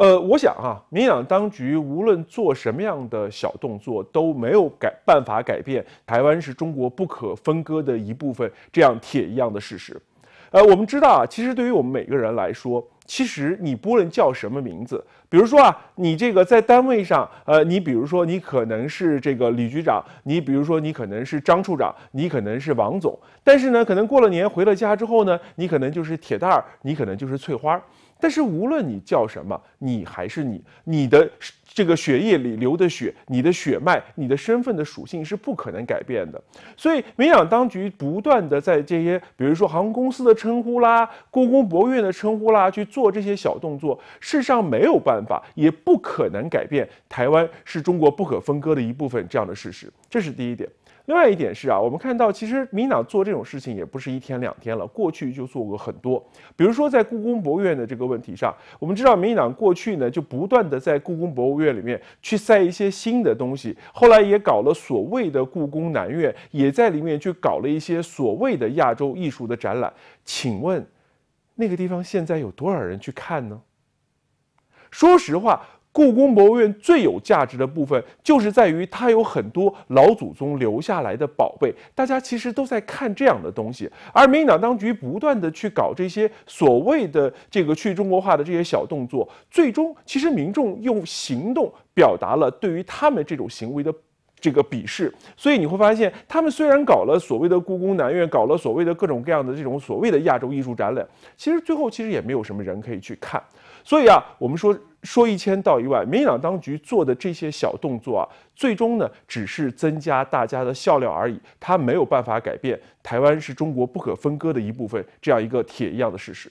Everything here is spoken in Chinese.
呃，我想啊，民党当局无论做什么样的小动作，都没有改办法改变台湾是中国不可分割的一部分这样铁一样的事实。呃，我们知道啊，其实对于我们每个人来说，其实你不论叫什么名字，比如说啊，你这个在单位上，呃，你比如说你可能是这个李局长，你比如说你可能是张处长，你可能是王总，但是呢，可能过了年回了家之后呢，你可能就是铁蛋儿，你可能就是翠花。但是无论你叫什么，你还是你，你的。这个血液里流的血，你的血脉、你的身份的属性是不可能改变的。所以民党当局不断的在这些，比如说航空公司的称呼啦、故宫博物院的称呼啦，去做这些小动作。事实上没有办法，也不可能改变台湾是中国不可分割的一部分这样的事实。这是第一点。另外一点是啊，我们看到其实民党做这种事情也不是一天两天了，过去就做过很多。比如说在故宫博物院的这个问题上，我们知道民党过去呢就不断的在故宫博物。院里面去塞一些新的东西，后来也搞了所谓的故宫南院，也在里面去搞了一些所谓的亚洲艺术的展览。请问，那个地方现在有多少人去看呢？说实话。故宫博物院最有价值的部分，就是在于它有很多老祖宗留下来的宝贝。大家其实都在看这样的东西，而民进党当局不断的去搞这些所谓的这个去中国化的这些小动作，最终其实民众用行动表达了对于他们这种行为的。这个鄙视，所以你会发现，他们虽然搞了所谓的故宫南院，搞了所谓的各种各样的这种所谓的亚洲艺术展览，其实最后其实也没有什么人可以去看。所以啊，我们说说一千道一万，民进党当局做的这些小动作啊，最终呢，只是增加大家的笑料而已。他没有办法改变台湾是中国不可分割的一部分这样一个铁一样的事实。